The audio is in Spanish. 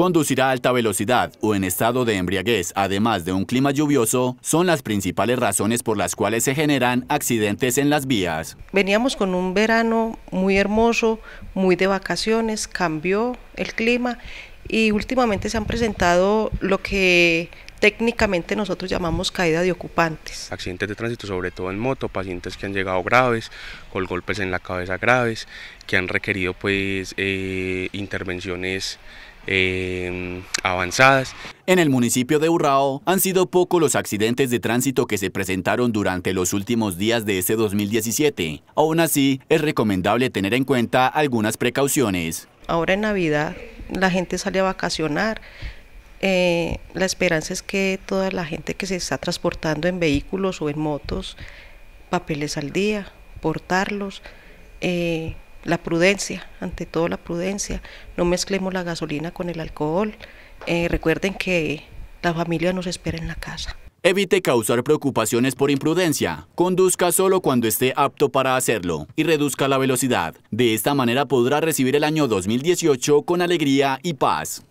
Conducir a alta velocidad o en estado de embriaguez, además de un clima lluvioso, son las principales razones por las cuales se generan accidentes en las vías. Veníamos con un verano muy hermoso, muy de vacaciones, cambió el clima y últimamente se han presentado lo que técnicamente nosotros llamamos caída de ocupantes. Accidentes de tránsito, sobre todo en moto, pacientes que han llegado graves, con golpes en la cabeza graves, que han requerido pues eh, intervenciones em, avanzadas. En el municipio de Urrao han sido pocos los accidentes de tránsito que se presentaron durante los últimos días de este 2017. Aún así, es recomendable tener en cuenta algunas precauciones. Ahora en Navidad la gente sale a vacacionar, eh, la esperanza es que toda la gente que se está transportando en vehículos o en motos, papeles al día, portarlos, eh, la prudencia, ante todo la prudencia, no mezclemos la gasolina con el alcohol, eh, recuerden que la familia nos espera en la casa. Evite causar preocupaciones por imprudencia. Conduzca solo cuando esté apto para hacerlo y reduzca la velocidad. De esta manera podrá recibir el año 2018 con alegría y paz.